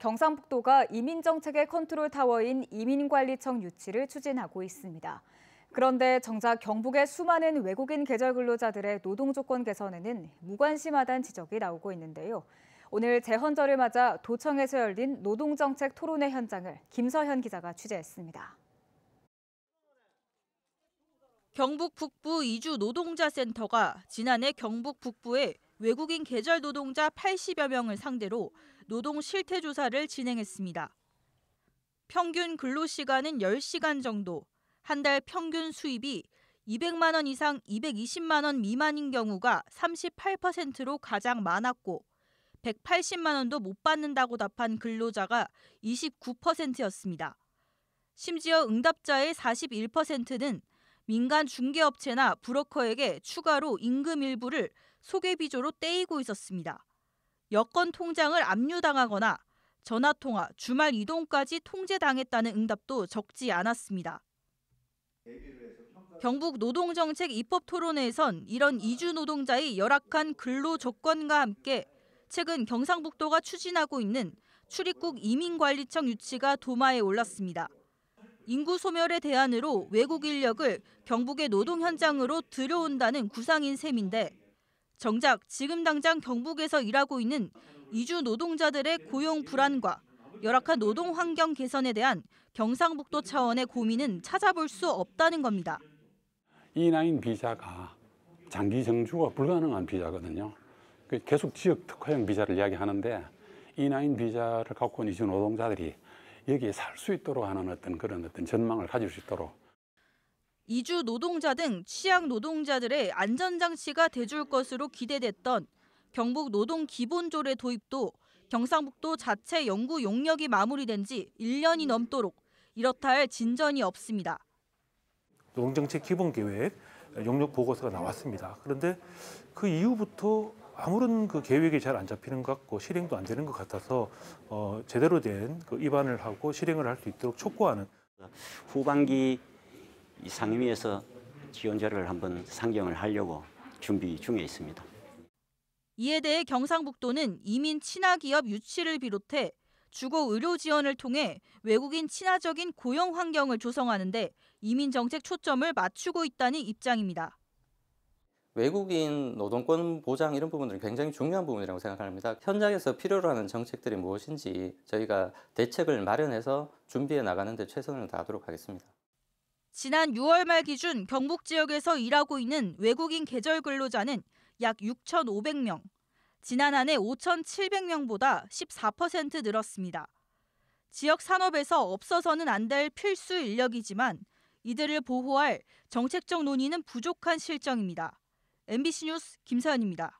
경상북도가 이민정책의 컨트롤 타워인 이민관리청 유치를 추진하고 있습니다. 그런데 정작 경북의 수많은 외국인 계절 근로자들의 노동 조건 개선에는 무관심하다는 지적이 나오고 있는데요. 오늘 재헌절을 맞아 도청에서 열린 노동정책 토론회 현장을 김서현 기자가 취재했습니다. 경북 북부 이주 노동자 센터가 지난해 경북 북부에 외국인 계절 노동자 80여 명을 상대로 노동 실태 조사를 진행했습니다. 평균 근로 시간은 10시간 정도, 한 달 평균 수입이 200만 원 이상 220만 원 미만인 경우가 38%로 가장 많았고 180만 원도 못 받는다고 답한 근로자가 29%였습니다. 심지어 응답자의 41%는 민간 중개업체나 브로커에게 추가로 임금 일부를 소개비조로 떼이고 있었습니다. 여권 통장을 압류당하거나 전화통화, 주말 이동까지 통제당했다는 응답도 적지 않았습니다. 경북 노동정책 입법 토론회에선 이런 이주 노동자의 열악한 근로 조건과 함께 최근 경상북도가 추진하고 있는 출입국 이민관리청 유치가 도마에 올랐습니다. 인구 소멸의 대안으로 외국 인력을 경북의 노동 현장으로 들여온다는 구상인 셈인데 정작 지금 당장 경북에서 일하고 있는 이주 노동자들의 고용 불안과 열악한 노동 환경 개선에 대한 경상북도 차원의 고민은 찾아볼 수 없다는 겁니다. E9 비자가 장기 정주가 불가능한 비자거든요. 그 계속 지역 특화형 비자를 이야기하는데 E9 비자를 갖고 온 이주 노동자들이 여기에 살 수 있도록 하는 어떤 그런 어떤 전망을 가질 수 있도록 이주 노동자 등 취약 노동자들의 안전장치가 돼줄 것으로 기대됐던 경북 노동 기본조례 도입도 경상북도 자체 연구 용역이 마무리된 지 1년이 넘도록 이렇다 할 진전이 없습니다. 노동정책 기본계획 용역 보고서가 나왔습니다. 그런데 그 이후부터 아무런 그 계획이 잘 안 잡히는 것 같고 실행도 안 되는 것 같아서 어, 제대로 된그 입안을 하고 실행을 할 수 있도록 촉구하는 후반기 이 상임위에서 지원자를 한번 상경을 하려고 준비 중에 있습니다. 이에 대해 경상북도는 이민 친화기업 유치를 비롯해 주거 의료 지원을 통해 외국인 친화적인 고용 환경을 조성하는데 이민 정책 초점을 맞추고 있다는 입장입니다. 외국인 노동권 보장 이런 부분들은 굉장히 중요한 부분이라고 생각합니다. 현장에서 필요로 하는 정책들이 무엇인지 저희가 대책을 마련해서 준비해 나가는 데 최선을 다하도록 하겠습니다. 지난 6월 말 기준 경북 지역에서 일하고 있는 외국인 계절 근로자는 약 6,500명, 지난 한해 5,700명보다 14% 늘었습니다. 지역 산업에서 없어서는 안 될 필수 인력이지만 이들을 보호할 정책적 논의는 부족한 실정입니다. MBC 뉴스 김서연입니다.